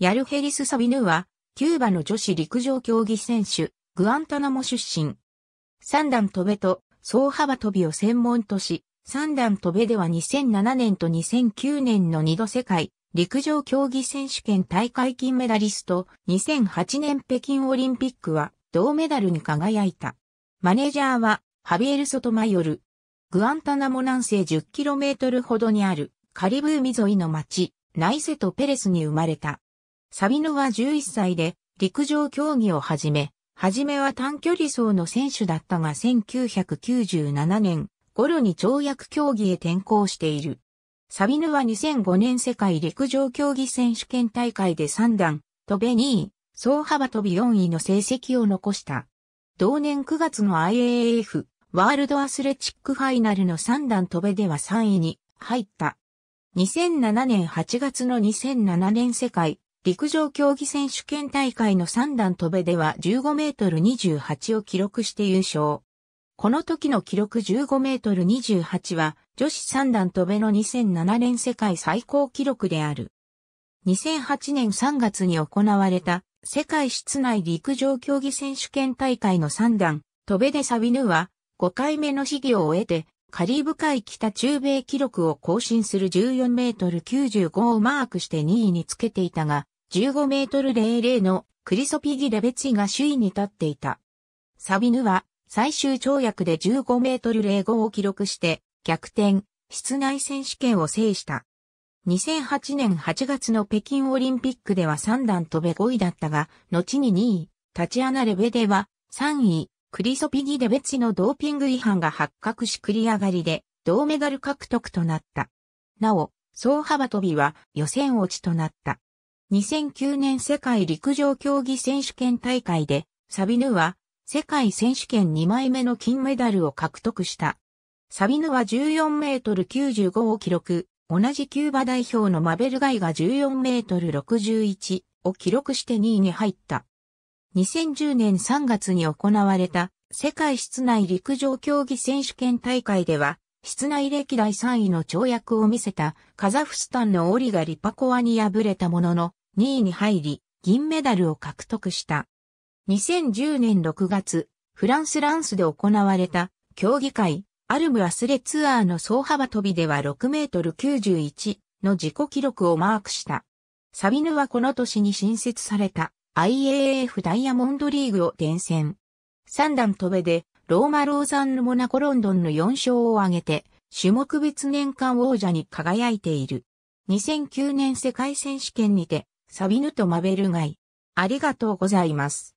ヤルヘリス・サビヌは、キューバの女子陸上競技選手、グアンタナモ出身。三段飛べと、総幅飛びを専門とし、三段飛べでは2007年と2009年の2度世界陸上競技選手権大会金メダリスト、2008年北京オリンピックは銅メダルに輝いた。マネージャーはハビエル・ソトマヨル。グアンタナモ南西 10km ほどにあるカリブ海沿いの町、ナイセト・ペレスに生まれた。サビノは11歳で陸上競技を始め、初めは短距離走の選手だったが1997年頃に跳躍競技へ転向している。サビヌは2005年世界陸上競技選手権大会で3段、飛べ2位、総幅飛び4位の成績を残した。同年9月の IAAF ワールドアスレチックファイナルの3段飛べでは3位に入った。2007年8月の2007年世界陸上競技選手権大会の3段飛べでは15メートル28を記録して優勝。この時の記録15メートル28は女子3段飛べの2007年世界最高記録である。2008年3月に行われた世界室内陸上競技選手権大会の3段飛べでサビヌは5回目の試技を終えてカリブ海北中米記録を更新する14メートル95をマークして2位につけていたが、15メートル00のクリソピギレベチが首位に立っていた。サビヌは最終跳躍で15メートル05を記録して逆転、室内選手権を制した。2008年8月の北京オリンピックでは3段飛べ5位だったが、後に2位、タチアナ・レベでは3位、クリソピギ・レベチのドーピング違反が発覚し繰り上がりで、銅メダル獲得となった。なお、総幅跳びは予選落ちとなった。2009年世界陸上競技選手権大会で、サビヌは、世界選手権2枚目の金メダルを獲得した。サビヌは14メートル95を記録、同じキューバ代表のマベルガイが14メートル61を記録して2位に入った。2010年3月に行われた世界室内陸上競技選手権大会では室内歴代3位の跳躍を見せたカザフスタンのオリガ・リパコアに敗れたものの2位に入り銀メダルを獲得した。2010年6月、フランス・ランスで行われた競技会アルムアスレツアーの総幅跳びでは6メートル91の自己記録をマークした。サビヌはこの年に新設された IAF ダイヤモンドリーグを転戦。三段跳べでローマローザンヌモナコロンドンの4勝を挙げて、種目別年間王者に輝いている。2009年世界選手権にて、サビヌとマベルガイ。ありがとうございます。